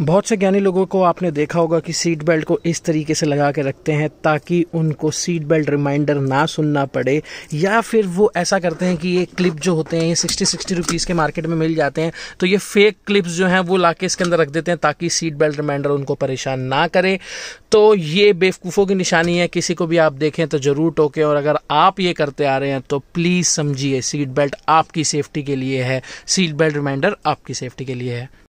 बहुत से ज्ञानी लोगों को आपने देखा होगा कि सीट बेल्ट को इस तरीके से लगा के रखते हैं ताकि उनको सीट बेल्ट रिमाइंडर ना सुनना पड़े या फिर वो ऐसा करते हैं कि ये क्लिप जो होते हैं ये सिक्सटी सिक्सटी रुपीज़ के मार्केट में मिल जाते हैं तो ये फेक क्लिप्स जो हैं वो ला के इसके अंदर रख देते हैं ताकि सीट बेल्ट रिमाइंडर उनको परेशान ना करे तो ये बेवकूफ़ों की निशानी है किसी को भी आप देखें तो ज़रूर टोके और अगर आप ये करते आ रहे हैं तो प्लीज़ समझिए सीट बेल्ट आपकी सेफ्टी के लिए है सीट बेल्ट रिमाइंडर आपकी सेफ्टी के लिए है